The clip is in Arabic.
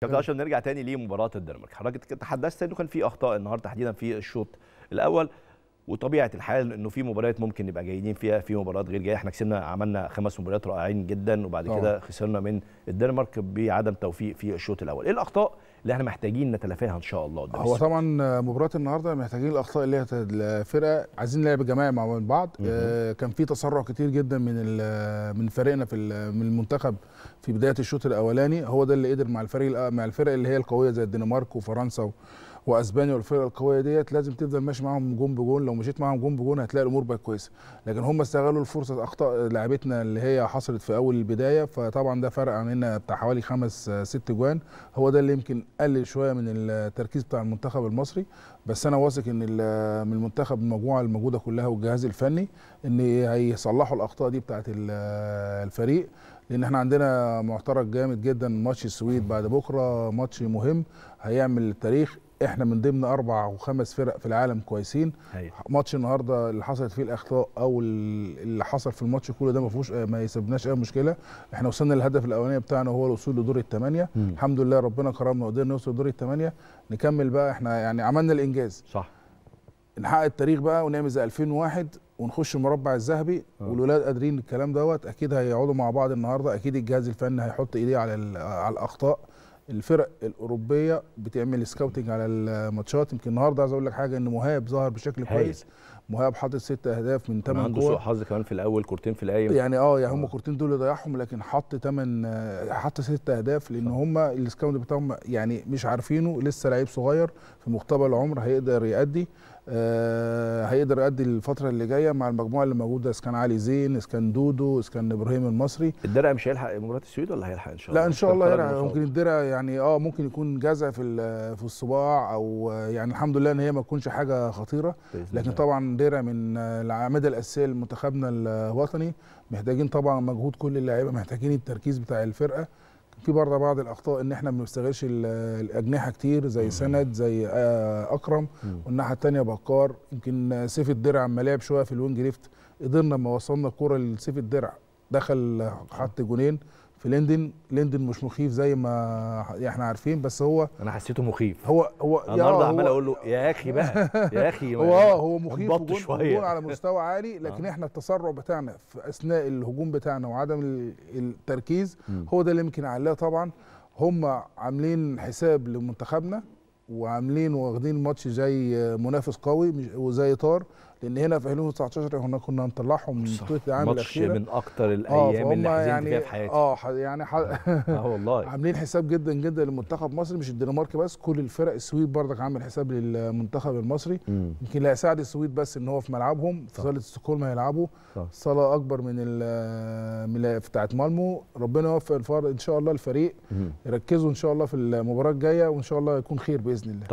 كابتن اشرف نرجع تاني لمباراه الدنمارك حضرتك تحدثت انه كان في اخطاء النهارده تحديدا في الشوط الاول وطبيعه الحال انه في مباريات ممكن نبقى جيدين فيها في مباريات غير جايه احنا كسبنا عملنا خمس مباريات رائعين جدا وبعد كده خسرنا من الدنمارك بعدم توفيق في الشوط الاول ايه الاخطاء اللي احنا محتاجين نتلافاها ان شاء الله قدام هو طبعا مباراه النهارده محتاجين الاخطاء اللي هي الفرقه عايزين نلعب جماعي مع بعض آه كان في تسرع كتير جدا من من فريقنا في من المنتخب في بدايه الشوط الاولاني هو ده اللي قدر مع الفريق مع الفرق اللي هي القويه زي الدنمارك وفرنسا واسبانيا والفرق القويه ديت لازم تفضل ماشي معاهم جون بجون لو مشيت معاهم جون بجون هتلاقي الامور بقت كويسه لكن هم استغلوا الفرصه اخطاء لعبتنا اللي هي حصلت في اول البدايه فطبعا ده فرق عننا بتاع حوالي خمس ست جوان هو ده اللي يمكن قلل شويه من التركيز بتاع المنتخب المصري بس انا واثق ان من المنتخب المجموعه الموجوده كلها والجهاز الفني ان هيصلحوا الاخطاء دي بتاعه الفريق لان احنا عندنا معترك جامد جدا ماتش السويد بعد بكره ماتش مهم هيعمل التاريخ احنا من ضمن اربع وخمس فرق في العالم كويسين هي. ماتش النهارده اللي حصلت فيه الاخطاء او اللي حصل في الماتش كله ده ما فيهوش ما يسببناش اي مشكله احنا وصلنا للهدف الاولاني بتاعنا وهو الوصول لدور الثمانيه الحمد لله ربنا كرمنا وقدرنا نوصل لدور الثمانيه نكمل بقى احنا يعني عملنا الانجاز صح نحقق التاريخ بقى ونعمل زي 2001 ونخش المربع الذهبي آه. والولاد قادرين الكلام دوت اكيد هيقعدوا مع بعض النهارده اكيد الجهاز الفني هيحط ايديه على على الاخطاء الفرق الاوروبيه بتعمل سكاوتنج على الماتشات يمكن النهارده عايز اقول لك حاجه ان مهاب ظهر بشكل كويس مهاب حاطط ست اهداف من ثمان جول عنده سوء حظ كمان في الاول كورتين في الايام يعني اه يعني هم آه. كورتين دول ضيعهم لكن حط ثمان حط ست اهداف لان هم السكاوند بتاعهم يعني مش عارفينه لسه لعيب صغير في مقتبل العمر هيقدر يأدي آه، هيقدر يؤدي الفتره اللي جايه مع المجموعه اللي موجوده اسكان علي زين اسكان دودو اسكان ابراهيم المصري الدرع مش هيلحق مباراه السويد ولا هيلحق ان شاء الله لا ان شاء الله يلحق ممكن الدرع يعني اه ممكن يكون جزع في في الصباع او آه، يعني الحمد لله ان هي ما تكونش حاجه خطيره لكن طبعا درع من آه، الاعمده الاساسيه لمنتخبنا الوطني محتاجين طبعا مجهود كل اللاعيبه محتاجين التركيز بتاع الفرقه في برضه بعض الاخطاء ان احنا ما بنستغلش الاجنحه كتير زي سند زي آه، اكرم والناحيه الثانيه بكار يمكن سيف الدرع اما لعب شويه في الوينج ليفت قدرنا لما وصلنا الكوره لسيف الدرع دخل حط جونين في لندن لندن مش مخيف زي ما احنا عارفين بس هو انا حسيته مخيف هو هو النهارده عمال اقول له يا اخي بقى يا اخي هو آه، هو مخيف وجون على مستوى عالي آه. لكن احنا التسرع بتاعنا في اثناء الهجوم بتاعنا وعدم التركيز هو ده اللي يمكن عليه طبعا هم عاملين حساب لمنتخبنا وعاملين واخدين ماتش زي منافس قوي وزي طار لان هنا في 2019 احنا كنا هنطلعهم من بطوله العام الاخيره من اكتر آه، الايام آه اللي حزنت يعني فيها في حياتي اه يعني آه. اه والله عاملين حساب جدا جدا للمنتخب المصري مش الدنمارك بس كل الفرق السويد برضك عامل حساب للمنتخب المصري يمكن لا يساعد السويد بس ان هو في ملعبهم في صاله ستوكهولم هيلعبوا صاله اكبر من آه، من بتاعه مالمو ربنا يوفق ان شاء الله الفريق يركزوا ان شاء الله في المباراه الجايه وان شاء الله يكون خير باذن الله